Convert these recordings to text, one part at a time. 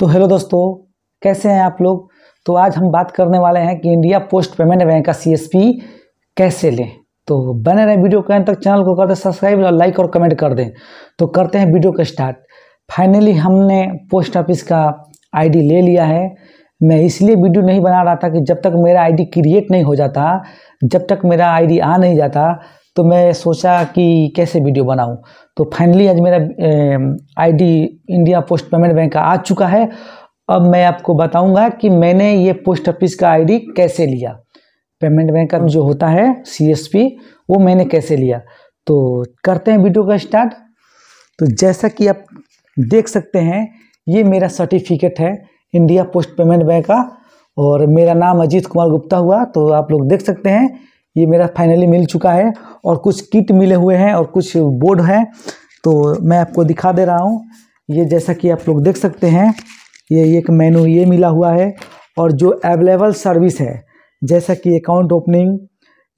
तो हेलो दोस्तों कैसे हैं आप लोग तो आज हम बात करने वाले हैं कि इंडिया पोस्ट पेमेंट बैंक का सीएसपी कैसे लें तो बने रहें वीडियो के अंत तक चैनल को कर दें सब्सक्राइब और लाइक और कमेंट कर दें तो करते हैं वीडियो का स्टार्ट फाइनली हमने पोस्ट ऑफिस का आईडी ले लिया है मैं इसलिए वीडियो नहीं बना रहा था कि जब तक मेरा आईडी क्रिएट नहीं हो जाता जब तक मेरा आईडी आ नहीं जाता तो मैं सोचा कि कैसे वीडियो बनाऊं तो फाइनली आज मेरा ID India Post Payment Bank का आ चुका है अब मैं आपको बताऊंगा कि मैंने ये पोस्ट ऑफिस का आईडी कैसे लिया पेमेंट बैंक का जो होता है सीएसपी वो मैंने कैसे लिया तो करते हैं वीडियो का स्टार्ट तो जैसा कि आप देख सकते हैं ये मेरा सर्टिफिकेट है इंडिया पोस्ट पेमेंट बैंक का और मेरा नाम अजीत कुमार गुप्ता हुआ तो आप लोग देख सकते हैं ये मेरा फाइनली मिल चुका है और कुछ किट मिले हुए हैं और कुछ बोर्ड हैं तो मैं आपको दिखा दे रहा हूँ ये जैसा कि आप लोग देख सकते हैं ये एक मेनू ये मिला हुआ है और जो अवेलेबल सर्विस है जैसा कि अकाउंट ओपनिंग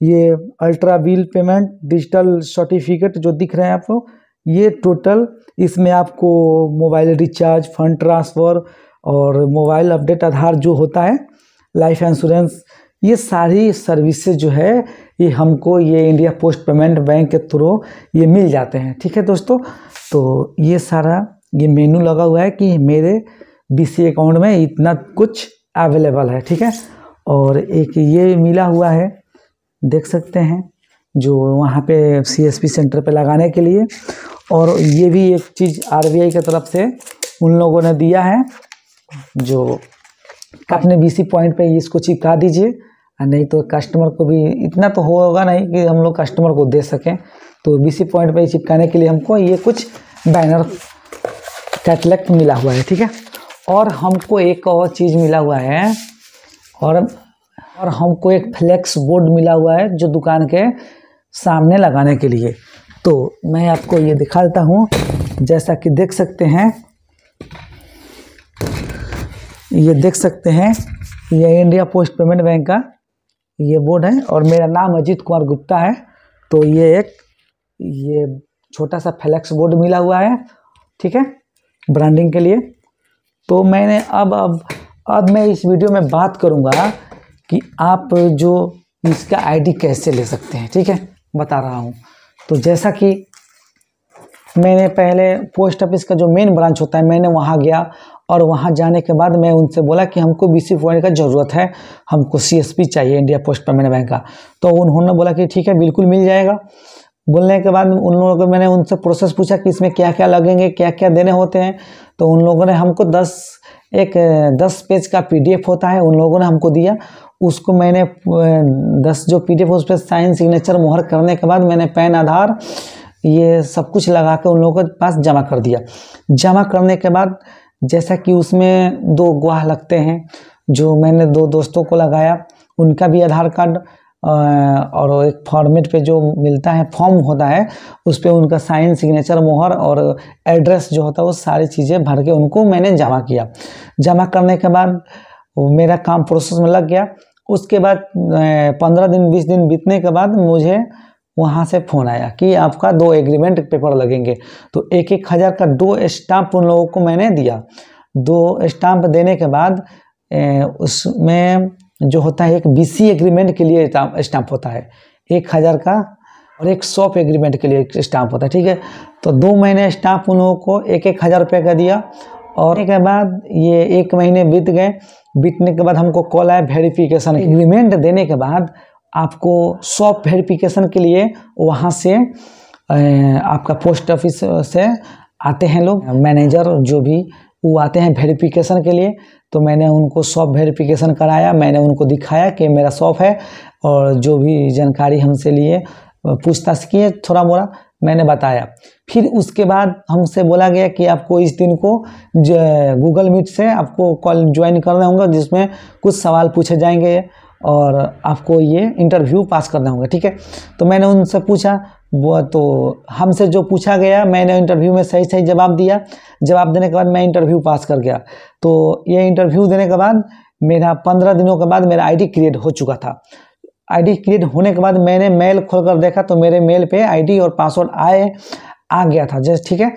ये ultra bill payment digital certificate जो दिख रहे हैं आप लोग ये टोटल इसमें आपको मोबाइल रिचार्ज फंड ट्रांसफ़र और मोबाइल अपडेट आधार जो होता है लाइफ इंश्योरेंस ये सारी सर्विसेज जो है ये हमको ये इंडिया पोस्ट पेमेंट बैंक के थ्रू ये मिल जाते हैं ठीक है दोस्तों तो ये सारा ये मेनू लगा हुआ है कि मेरे बीसी अकाउंट में इतना कुछ अवेलेबल है ठीक है और एक ये मिला हुआ है देख सकते हैं जो वहाँ पे सीएसपी सेंटर पे लगाने के लिए और ये भी एक चीज़ आरबीआई की तरफ से उन लोगों ने दिया है जो अपने बीसी पॉइंट पे इसको चिपका दीजिए नहीं तो कस्टमर को भी इतना तो होगा नहीं कि हम लोग कस्टमर को दे सकें तो बीसी पॉइंट पर चिपकाने के लिए हमको ये कुछ बैनर कैटलेक्ट मिला हुआ है ठीक है और हमको एक और चीज़ मिला हुआ है और और हमको एक फ्लेक्स बोर्ड मिला हुआ है जो दुकान के सामने लगाने के लिए तो मैं आपको ये दिखा देता हूँ जैसा कि देख सकते हैं ये देख सकते हैं ये इंडिया पोस्ट पेमेंट बैंक का ये बोर्ड है और मेरा नाम अजीत कुमार गुप्ता है तो ये एक ये छोटा सा फ्लैक्स बोर्ड मिला हुआ है ठीक है ब्रांडिंग के लिए तो मैंने अब अब अब मैं इस वीडियो में बात करूंगा कि आप जो इसका आईडी कैसे ले सकते हैं ठीक है बता रहा हूँ तो जैसा कि मैंने पहले पोस्ट ऑफिस का जो मेन ब्रांच होता है मैंने वहां गया और वहाँ जाने के बाद मैं उनसे बोला कि हमको सी पॉइंट का ज़रूरत है हमको पी चाहिए इंडिया पोस्ट पेमेंट बैंक का तो उन्होंने बोला कि ठीक है बिल्कुल मिल जाएगा बोलने के बाद उन लोगों को मैंने उनसे प्रोसेस पूछा कि इसमें क्या क्या लगेंगे क्या क्या देने होते हैं तो उन लोगों ने हमको दस एक दस पेज का पीडीएफ होता है उन लोगों ने हमको दिया उसको मैंने दस जो पीडीएफ उस पर साइन सिग्नेचर मुहर करने के बाद मैंने पैन आधार ये सब कुछ लगा के उन लोगों के पास जमा कर दिया जमा करने के बाद जैसा कि उसमें दो गुहाह लगते हैं जो मैंने दो दोस्तों को लगाया उनका भी आधार कार्ड और एक फॉर्मेट पे जो मिलता है फॉर्म होता है उस पर उनका साइन सिग्नेचर मोहर और एड्रेस जो होता है वो सारी चीज़ें भर के उनको मैंने जमा किया जमा करने के बाद मेरा काम प्रोसेस में लग गया उसके बाद पंद्रह दिन बीस दिन बीतने के बाद मुझे वहाँ से फ़ोन आया कि आपका दो एग्रीमेंट पेपर लगेंगे तो एक एक हज़ार का दो स्टाम्प उन लोगों को मैंने दिया दो स्टाम्प देने के बाद उसमें जो होता है एक बीसी एग्रीमेंट के लिए स्टाम्प होता है एक हज़ार का और एक शॉप एग्रीमेंट के लिए एक स्टाम्प होता है ठीक है तो दो महीने स्टाम्प उन लोगों को एक एक हज़ार रुपये का दिया और के बाद ये एक महीने बीत गए बीतने के बाद हमको कॉल आया वेरिफिकेशन एग्रीमेंट देने के बाद आपको सॉफ्ट वेरिफिकेशन के लिए वहाँ से आपका पोस्ट ऑफिस से आते हैं लोग मैनेजर जो भी वो आते हैं वेरिफिकेशन के लिए तो मैंने उनको शॉप वेरिफिकेशन कराया मैंने उनको दिखाया कि मेरा शॉप है और जो भी जानकारी हमसे लिए पूछताछ किए थोड़ा मोड़ा मैंने बताया फिर उसके बाद हमसे बोला गया कि आपको इस दिन को गूगल मीट से आपको कॉल ज्वाइन करना होगा जिसमें कुछ सवाल पूछे जाएंगे और आपको ये इंटरव्यू पास करना होगा ठीक है तो मैंने उनसे पूछा वो तो हमसे जो पूछा गया मैंने इंटरव्यू में सही सही जवाब दिया जवाब देने के बाद मैं इंटरव्यू पास कर गया तो ये इंटरव्यू देने के बाद मेरा पंद्रह दिनों के बाद मेरा आईडी क्रिएट हो चुका था आईडी क्रिएट होने के बाद मैंने मेल खोलकर देखा तो मेरे मेल पे आईडी और पासवर्ड आए आ गया था जैसे ठीक है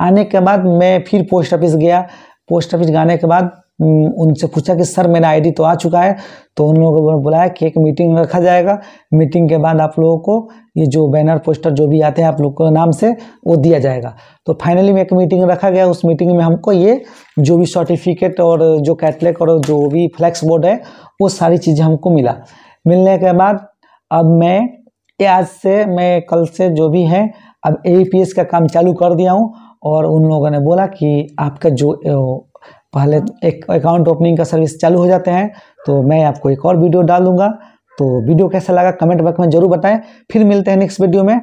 आने के बाद मैं फिर पोस्ट ऑफिस गया पोस्ट ऑफिस जाने के बाद हम्म, उनसे पूछा कि सर मेरा आईडी तो आ चुका है तो उन लोगों को बुलाया कि एक मीटिंग रखा जाएगा मीटिंग के बाद आप लोगों को ये जो बैनर पोस्टर जो भी आते हैं आप लोग के नाम से वो दिया जाएगा तो फाइनली में एक मीटिंग रखा गया उस मीटिंग में हमको ये जो भी सर्टिफिकेट और जो कैटलेक और जो भी फ्लैक्स बोर्ड है वो सारी चीज़ें हमको मिला मिलने के बाद अब मैं आज से मैं कल से जो भी है अब ए का काम चालू कर दिया हूँ और उन लोगों ने बोला कि आपका जो पहले हाँ। एक अकाउंट ओपनिंग का सर्विस चालू हो जाते हैं तो मैं आपको एक और वीडियो डाल दूंगा तो वीडियो कैसा लगा कमेंट बॉक्स में ज़रूर बताएं फिर मिलते हैं नेक्स्ट वीडियो में